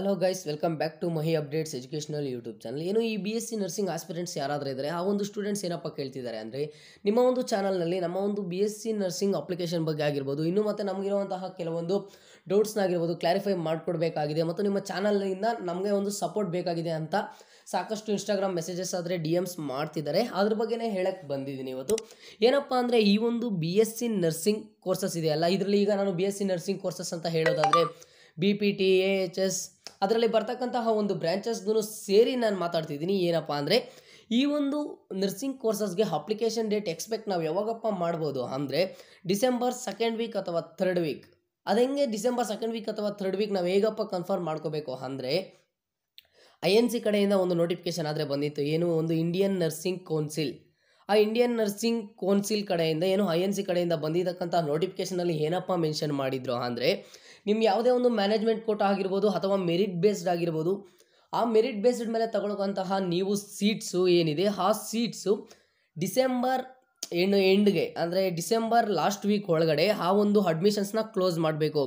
hello guys welcome back to Mahi updates educational YouTube channel ಏನು ಈ B S C nursing aspirants ಯಾರಾದರೂ ಇದ್ದರೆ ಆ ಒಂದು ಸ್ಟೂಡೆಂಟ್ಸ್ ಏನಪ್ಪ ಕೇಳ್ತಿದ್ದಾರೆ ಅಂದರೆ ನಿಮ್ಮ ಒಂದು ಚಾನಲ್ನಲ್ಲಿ ನಮ್ಮ ಒಂದು B S C nursing application ಬಗ್ಗೆ ಆಗಿರ್ಬೋದು ಇನ್ನೂ ಮತ್ತು ನಮಗಿರುವಂತಹ ಕೆಲವೊಂದು ಡೌಟ್ಸ್ನಾಗಿರ್ಬೋದು ಕ್ಲಾರಿಫೈ ಮಾಡಿಕೊಡ್ಬೇಕಾಗಿದೆ ಮತ್ತು ನಿಮ್ಮ ಚಾನಲ್ನಿಂದ ನಮಗೆ ಒಂದು ಸಪೋರ್ಟ್ ಬೇಕಾಗಿದೆ ಅಂತ ಸಾಕಷ್ಟು ಇನ್ಸ್ಟಾಗ್ರಾಮ್ ಮೆಸೇಜಸ್ ಆದರೆ ಡಿ ಎಮ್ಸ್ ಮಾಡ್ತಿದ್ದಾರೆ ಅದ್ರ ಬಗ್ಗೆನೇ ಹೇಳಕ್ಕೆ ಬಂದಿದ್ದೀನಿ ಇವತ್ತು ಏನಪ್ಪ ಅಂದರೆ ಈ ಒಂದು B S C nursing courses ಇದೆಯಲ್ಲ ಇದರಲ್ಲಿ ಈಗ ನಾನು B S C nursing courses ಅಂತ ಹೇಳೋದಾದರೆ B P T A H S ಅದರಲ್ಲಿ ಬರ್ತಕ್ಕಂತಹ ಒಂದು ಬ್ರ್ಯಾಂಚಸ್ಗೂ ಸೇರಿ ನಾನು ಮಾತಾಡ್ತಿದ್ದೀನಿ ಏನಪ್ಪ ಅಂದರೆ ಈ ಒಂದು ನರ್ಸಿಂಗ್ ಕೋರ್ಸಸ್ಗೆ ಅಪ್ಲಿಕೇಶನ್ ಡೇಟ್ ಎಕ್ಸ್ಪೆಕ್ಟ್ ನಾವು ಯಾವಾಗಪ್ಪ ಮಾಡ್ಬೋದು ಅಂದರೆ ಡಿಸೆಂಬರ್ ಸೆಕೆಂಡ್ ವೀಕ್ ಅಥವಾ ಥರ್ಡ್ ವೀಕ್ ಅದು ಹೆಂಗೆ ಡಿಸೆಂಬರ್ ಸೆಕೆಂಡ್ ವೀಕ್ ಅಥವಾ ಥರ್ಡ್ ವೀಕ್ ನಾವು ಹೇಗಪ್ಪ ಕನ್ಫರ್ಮ್ ಮಾಡ್ಕೋಬೇಕು ಅಂದರೆ ಐ ಎನ್ ಸಿ ಕಡೆಯಿಂದ ಒಂದು ನೋಟಿಫಿಕೇಶನ್ ಆದರೆ ಬಂದಿತ್ತು ಏನು ಒಂದು ಇಂಡಿಯನ್ ನರ್ಸಿಂಗ್ ಕೌನ್ಸಿಲ್ ಆ ಇಂಡಿಯನ್ ನರ್ಸಿಂಗ್ ಕೌನ್ಸಿಲ್ ಕಡೆಯಿಂದ ಏನು ಐ ಎನ್ ಸಿ ಕಡೆಯಿಂದ ಬಂದಿದ್ದಕ್ಕಂಥ ನೋಟಿಫಿಕೇಷನಲ್ಲಿ ಏನಪ್ಪ ಮೆನ್ಷನ್ ಮಾಡಿದ್ರು ಅಂದರೆ ನಿಮ್ಗೆ ಯಾವುದೇ ಒಂದು ಮ್ಯಾನೇಜ್ಮೆಂಟ್ ಕೋಟ ಆಗಿರ್ಬೋದು ಅಥವಾ ಮೆರಿಟ್ ಬೇಸ್ಡ್ ಆಗಿರ್ಬೋದು ಆ ಮೆರಿಟ್ ಬೇಸ್ಡ್ ಮೇಲೆ ತಗೊಳ್ಳೋಂತಹ ನೀವು ಸೀಟ್ಸು ಏನಿದೆ ಆ ಸೀಟ್ಸು ಡಿಸೆಂಬರ್ ಏನು ಎಂಡ್ಗೆ ಅಂದರೆ ಡಿಸೆಂಬರ್ ಲಾಸ್ಟ್ ವೀಕ್ ಒಳಗಡೆ ಆ ಒಂದು ಅಡ್ಮಿಷನ್ಸ್ನ ಕ್ಲೋಸ್ ಮಾಡಬೇಕು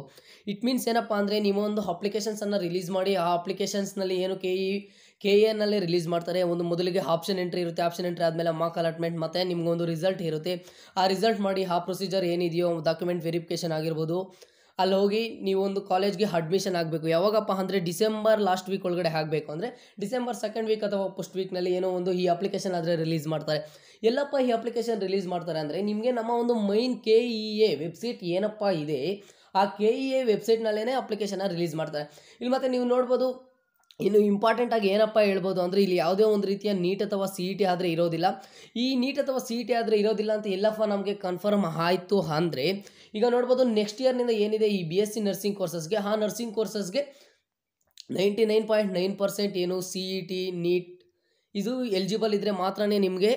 ಇಟ್ ಮೀನ್ಸ್ ಏನಪ್ಪ ಅಂದರೆ ನೀವು ಒಂದು ಅಪ್ಲಿಕೇಶನ್ಸನ್ನು ರಿಲೀಸ್ ಮಾಡಿ ಆ ಅಪ್ಲಿಕೇಶನ್ಸ್ನಲ್ಲಿ ಏನು ಕೆ ಇ e, ಕೆ ಎನಲ್ಲಿ e ರಿಲೀಸ್ ಮಾಡ್ತಾರೆ ಒಂದು ಮೊದಲಿಗೆ ಆಪ್ಷನ್ ಎಂಟ್ರಿ ಇರುತ್ತೆ ಆಪ್ಷನ್ ಎಂಟ್ರಿ ಆದಮೇಲೆ ಮಾರ್ಕ್ ಅಲಾಟ್ಮೆಂಟ್ ಮತ್ತು ನಿಮಗೊಂದು ರಿಸಲ್ಟ್ ಇರುತ್ತೆ ಆ ರಿಸಲ್ಟ್ ಮಾಡಿ ಆ ಪ್ರೊಸೀಜರ್ ಏನಿದೆಯೋ ಡಾಕ್ಯುಮೆಂಟ್ ವೆರಿಫಿಕೇಷನ್ ಆಗಿರ್ಬೋದು ಅಲ್ಲಿ ಹೋಗಿ ನೀವೊಂದು ಕಾಲೇಜ್ಗೆ ಅಡ್ಮಿಷನ್ ಆಗಬೇಕು ಯಾವಾಗಪ್ಪ ಅಂದರೆ ಡಿಸೆಂಬರ್ ಲಾಸ್ಟ್ ವೀಕ್ ಒಳಗಡೆ ಆಗಬೇಕು ಅಂದರೆ ಡಿಸೆಂಬರ್ ಸೆಕೆಂಡ್ ವೀಕ್ ಅಥವಾ ಫಸ್ಟ್ ವೀಕ್ನಲ್ಲಿ ಏನೋ ಒಂದು ಈ ಅಪ್ಲಿಕೇಶನ್ ಆದರೆ ರಿಲೀಸ್ ಮಾಡ್ತಾರೆ ಎಲ್ಲಪ್ಪ ಈ ಅಪ್ಲಿಕೇಶನ್ ರಿಲೀಸ್ ಮಾಡ್ತಾರೆ ಅಂದರೆ ನಿಮಗೆ ನಮ್ಮ ಒಂದು main K E A website ಏನಪ್ಪ ಇದೆ ಆ ಕೆ ಇ ಎ ವೆಬ್ಸೈಟ್ನಲ್ಲೇ ಅಪ್ಲಿಕೇಶನ್ನ ರಿಲೀಸ್ ಮಾಡ್ತಾರೆ ಇಲ್ಲಿ ಮತ್ತೆ ನೀವು ನೋಡ್ಬೋದು ಇನ್ನು ಇಂಪಾರ್ಟೆಂಟಾಗಿ ಏನಪ್ಪ ಹೇಳ್ಬೋದು ಅಂದರೆ ಇಲ್ಲಿ ಯಾವುದೇ ಒಂದು ರೀತಿಯ ನೀಟ್ ಅಥವಾ ಸಿ ಇ ಟಿ ಆದರೆ ಇರೋದಿಲ್ಲ ಈ ನೀಟ್ ಅಥವಾ ಸಿ ಇ ಟಿ ಆದರೆ ಇರೋದಿಲ್ಲ ಅಂತ ಎಲ್ಲಪ್ಪ ನಮಗೆ ಕನ್ಫರ್ಮ್ ಆಯಿತು ಅಂದರೆ ಈಗ ನೋಡ್ಬೋದು ನೆಕ್ಸ್ಟ್ ಇಯರ್ನಿಂದ ಏನಿದೆ ಈ ಬಿ ಎಸ್ ಸಿ ನರ್ಸಿಂಗ್ ಕೋರ್ಸಸ್ಗೆ ಆ ನರ್ಸಿಂಗ್ ಕೋರ್ಸಸ್ಗೆ ninety nine point nine percent ಏನು ಸಿ ಇ ಟಿ ನೀಟ್ ಇದು ಎಲಿಜಿಬಲ್ ಇದ್ದರೆ ಮಾತ್ರ ನಿಮಗೆ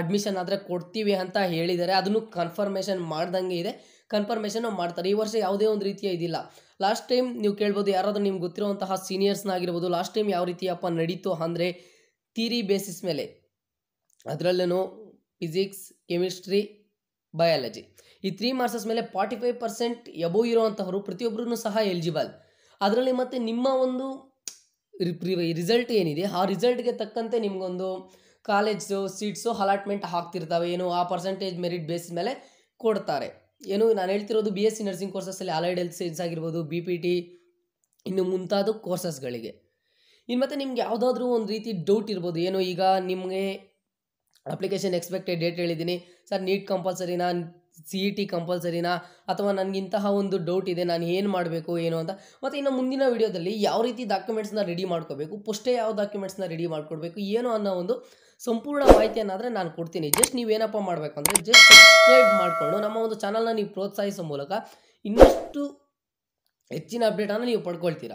ಅಡ್ಮಿಷನ್ ಆದರೆ ಕೊಡ್ತೀವಿ ಅಂತ ಹೇಳಿದ್ದಾರೆ ಅದನ್ನು ಕನ್ಫರ್ಮೇಷನ್ ಮಾಡ್ದಂಗೆ ಇದೆ ಕನ್ಫರ್ಮೇಷನ್ ಮಾಡ್ತಾರೆ ಈ ವರ್ಷ ಯಾವುದೇ ಒಂದು ರೀತಿಯ ಇದಿಲ್ಲ ಲಾಸ್ಟ್ ಟೈಮ್ ನೀವು ಕೇಳ್ಬೋದು ಯಾರಾದರೂ ನಿಮ್ಗೆ ಗೊತ್ತಿರುವಂತಹ ಸೀನಿಯರ್ಸ್ನಾಗಿರ್ಬೋದು ಲಾಸ್ಟ್ ಟೈಮ್ ಯಾವ ರೀತಿಯಪ್ಪ ನಡೀತು ಅಂದರೆ ಥೀರಿ ಬೇಸಿಸ್ ಮೇಲೆ ಅದರಲ್ಲೇನು ಫಿಸಿಕ್ಸ್ ಕೆಮಿಸ್ಟ್ರಿ ಬಯಾಲಜಿ ಈ ತ್ರೀ ಮಾರ್ಕ್ಸಸ್ ಮೇಲೆ ಫಾರ್ಟಿ ಫೈವ್ ಪರ್ಸೆಂಟ್ ಎಬೋ ಇರುವಂಥವರು ಪ್ರತಿಯೊಬ್ಬರೂ ಸಹ ಎಲಿಜಿಬಲ್ ಅದರಲ್ಲಿ ಮತ್ತು ನಿಮ್ಮ ಒಂದು ರಿಸಲ್ಟ್ ಏನಿದೆ ಆ ರಿಸಲ್ಟ್ಗೆ ತಕ್ಕಂತೆ ನಿಮಗೊಂದು ಕಾಲೇಜು ಸೀಟ್ಸು ಅಲಾಟ್ಮೆಂಟ್ ಹಾಕ್ತಿರ್ತಾವೆ ಏನು ಆ ಪರ್ಸೆಂಟೇಜ್ ಮೆರಿಟ್ ಬೇಸ್ ಮೇಲೆ ಕೊಡ್ತಾರೆ ಏನು ನಾನು ಹೇಳ್ತಿರೋದು ಬಿ ಎಸ್ ಸಿ ನರ್ಸಿಂಗ್ ಕೋರ್ಸಸ್ಸಲ್ಲಿ ಅಲೈಡ್ ಹೆಲ್ತ್ ಸೈನ್ಸ್ ಆಗಿರ್ಬೋದು ಬಿ ಪಿ ಟಿ ಇನ್ನು ಮುಂತಾದ ಕೋರ್ಸಸ್ಗಳಿಗೆ ಇನ್ನು ಮತ್ತು ನಿಮ್ಗೆ ಯಾವುದಾದ್ರೂ ಒಂದು ರೀತಿ ಡೌಟ್ ಇರ್ಬೋದು ಏನು ಈಗ ನಿಮಗೆ ಅಪ್ಲಿಕೇಶನ್ ಎಕ್ಸ್ಪೆಕ್ಟೆಡ್ ಡೇಟ್ ಹೇಳಿದ್ದೀನಿ ಸರ್ ನೀಟ್ ನಾನು ಸಿ ಇ ಟಿ ಕಂಪಲ್ಸರಿನಾ ಅಥವಾ ನನಗಿಂತಹ ಒಂದು ಡೌಟ್ ಇದೆ ನಾನು ಏನು ಮಾಡಬೇಕು ಏನು ಅಂತ ಮತ್ತು ಇನ್ನು ಮುಂದಿನ ವೀಡಿಯೋದಲ್ಲಿ ಯಾವ ರೀತಿ ಡಾಕ್ಯುಮೆಂಟ್ಸ್ನ ರೆಡಿ ಮಾಡ್ಕೋಬೇಕು ಪುಷ್ಟೇ ಯಾವ ಡಾಕ್ಯುಮೆಂಟ್ಸ್ನ ರೆಡಿ ಮಾಡ್ಕೊಡ್ಬೇಕು ಏನು ಅನ್ನೋ ಒಂದು ಸಂಪೂರ್ಣ ಮಾಹಿತಿಯನ್ನಾದರೆ ನಾನು ಕೊಡ್ತೀನಿ ಜಸ್ಟ್ ನೀವೇನಪ್ಪ ಮಾಡಬೇಕು ಅಂದರೆ ಜಸ್ಟ್ ಸಬ್ಸ್ಕ್ರೈಬ್ ಮಾಡಿಕೊಂಡು ನಮ್ಮ ಒಂದು ಚಾನಲ್ನ ನೀವು ಪ್ರೋತ್ಸಾಹಿಸೋ ಮೂಲಕ ಇನ್ನಷ್ಟು ಹೆಚ್ಚಿನ ಅಪ್ಡೇಟನ್ನು ನೀವು ಪಡ್ಕೊಳ್ತೀರಾ